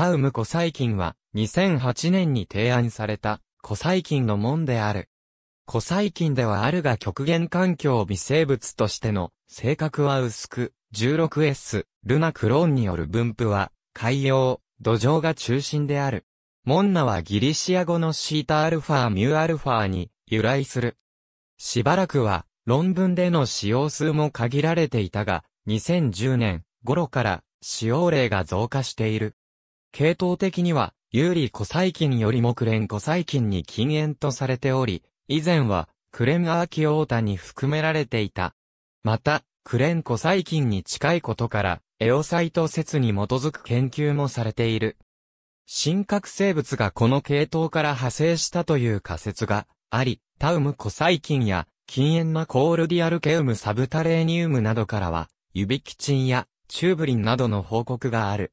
タウム古細菌は、2008年に提案された、古細菌の門である。古細菌ではあるが極限環境微生物としての性格は薄く、16S、ルナクローンによる分布は、海洋、土壌が中心である。モンナはギリシア語のシータアルファミュアルファに由来する。しばらくは、論文での使用数も限られていたが、2010年頃から使用例が増加している。系統的には、有利古細菌よりもクレン古細菌に禁煙とされており、以前は、クレンアーキオータに含められていた。また、クレン古細菌に近いことから、エオサイト説に基づく研究もされている。真核生物がこの系統から派生したという仮説があり、タウム古細菌や禁煙なコールディアルケウムサブタレーニウムなどからは、ユビキチンやチューブリンなどの報告がある。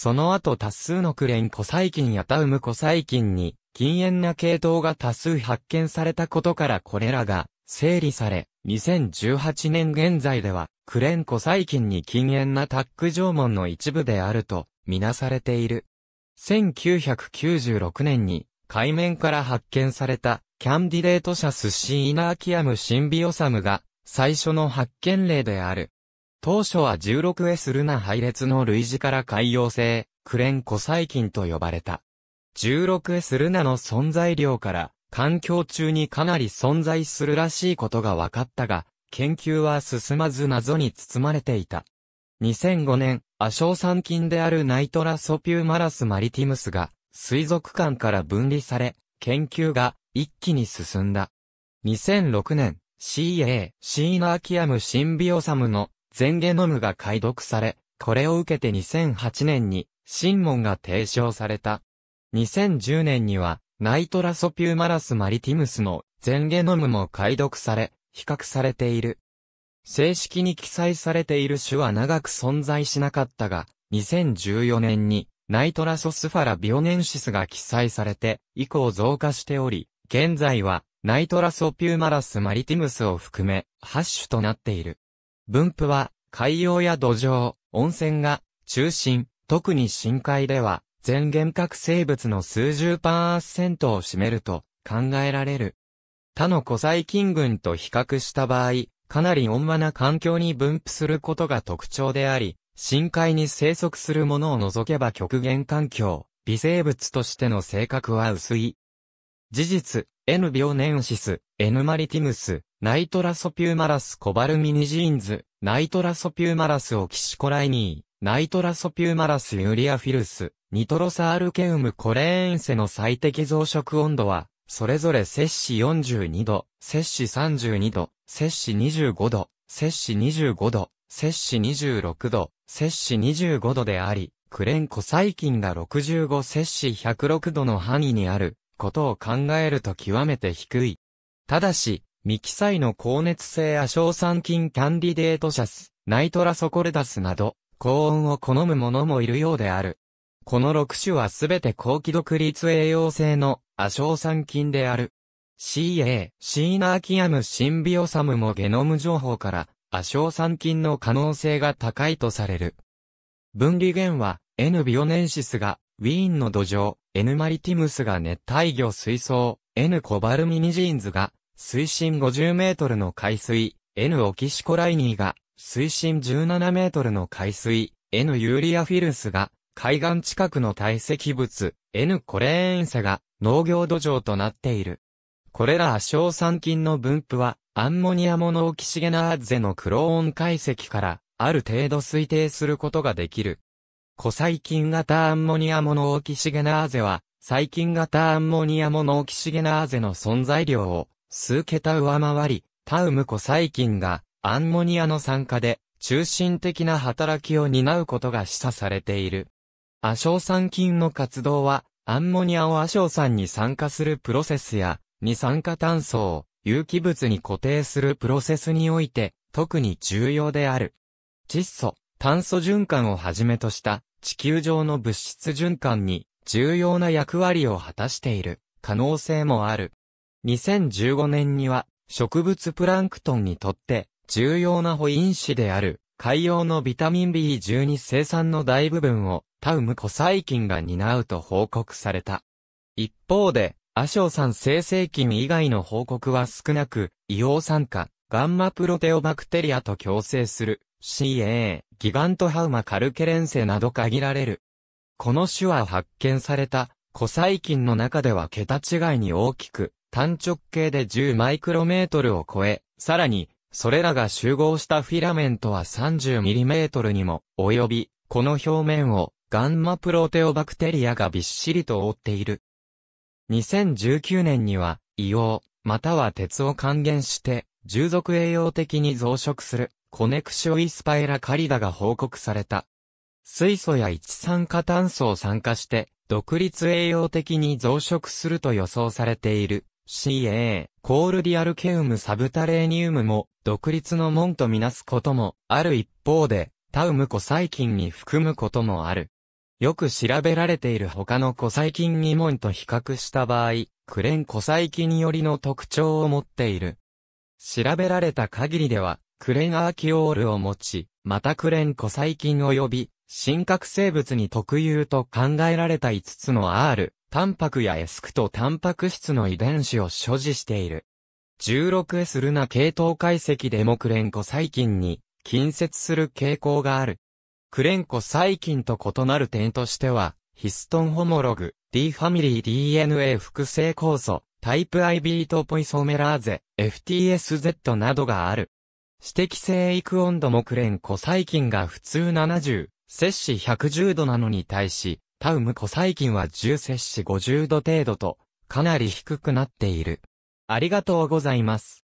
その後多数のクレンコ細菌やタウムコ細菌に禁煙な系統が多数発見されたことからこれらが整理され、2018年現在ではクレンコ細菌に禁煙なタック縄文の一部であるとみなされている。1996年に海面から発見されたキャンディレート社スシーナーキアムシンビオサムが最初の発見例である。当初は 16S ルナ配列の類似から海洋性、クレンコ細菌と呼ばれた。16S ルナの存在量から、環境中にかなり存在するらしいことが分かったが、研究は進まず謎に包まれていた。2005年、亜硝酸菌であるナイトラソピューマラスマリティムスが、水族館から分離され、研究が一気に進んだ。2006年、CA、シーナーキアムシンビオサムのゼンゲノムが解読され、これを受けて2008年に、新門が提唱された。2010年には、ナイトラソピューマラスマリティムスのゼンゲノムも解読され、比較されている。正式に記載されている種は長く存在しなかったが、2014年にナイトラソスファラビオネンシスが記載されて、以降増加しており、現在はナイトラソピューマラスマリティムスを含め、8種となっている。分布は、海洋や土壌、温泉が中心、特に深海では、全原核生物の数十パーセントを占めると考えられる。他の古細菌群と比較した場合、かなり温和な環境に分布することが特徴であり、深海に生息するものを除けば極限環境、微生物としての性格は薄い。事実、N ビオネンシス、N マリティムス、ナイトラソピューマラスコバルミニジーンズ、ナイトラソピューマラスオキシコライニー、ナイトラソピューマラスユリアフィルス、ニトロサールケウムコレーンセの最適増殖温度は、それぞれ摂氏42度、摂氏32度、摂氏25度、摂氏25度、摂氏26度、摂氏25度であり、クレンコ細菌が65摂氏106度の範囲にあることを考えると極めて低い。ただし、ミキサイの高熱性亜硝酸菌キャンディデートシャス、ナイトラソコレダスなど、高温を好む者もいるようである。この6種はすべて高気毒率栄養性の亜硝酸菌である。CA、シーナーキアムシンビオサムもゲノム情報から亜硝酸菌の可能性が高いとされる。分離源は N ビオネンシスがウィーンの土壌、N マリティムスが熱帯魚水槽、N コバルミニジーンズが、水深50メートルの海水、N オキシコライニーが、水深17メートルの海水、N ユーリアフィルスが、海岸近くの堆積物、N コレーンセが、農業土壌となっている。これら硝酸菌の分布は、アンモニアモノオキシゲナーゼのクローン解析から、ある程度推定することができる。古細菌型アンモニアモノオキシゲナーゼは、細菌型アンモニアモノオキシゲナーゼの存在量を数桁上回り、タウム古細菌がアンモニアの酸化で中心的な働きを担うことが示唆されている。亜硝酸菌の活動は、アンモニアを亜硝酸に酸化するプロセスや、二酸化炭素を有機物に固定するプロセスにおいて、特に重要である。窒素、炭素循環をはじめとした地球上の物質循環に重要な役割を果たしている可能性もある。2015年には植物プランクトンにとって重要な保因子である海洋のビタミン B12 生産の大部分をタウムコ細菌が担うと報告された。一方で、アショウ酸生成菌以外の報告は少なく、硫黄酸化、ガンマプロテオバクテリアと共生する CA、ギガントハウマカルケレンセなど限られる。この種は発見された古細菌の中では桁違いに大きく、単直径で10マイクロメートルを超え、さらに、それらが集合したフィラメントは30ミリメートルにも及び、この表面をガンマプロテオバクテリアがびっしりと覆っている。2019年には、硫黄、または鉄を還元して、従属栄養的に増殖する。コネクショイスパエラカリダが報告された。水素や一酸化炭素を酸化して、独立栄養的に増殖すると予想されている。CA、コールディアルケウムサブタレーニウムも、独立の門とみなすことも、ある一方で、タウムコ細菌に含むこともある。よく調べられている他のコ細菌2門と比較した場合、クレンコ細菌よりの特徴を持っている。調べられた限りでは、クレンアーキオールを持ち、またクレン古細菌及び、真核生物に特有と考えられた5つの R、タンパクやエスクとタンパク質の遺伝子を所持している。16S ルナ系統解析でもクレンコ細菌に近接する傾向がある。クレンコ細菌と異なる点としては、ヒストンホモログ、D ファミリー DNA 複製酵素、タイプ IB とポイソメラーゼ、FTSZ などがある。指的生育温度もクレンコ細菌が普通70、摂氏110度なのに対し、タウムコ細菌は10摂氏50度程度と、かなり低くなっている。ありがとうございます。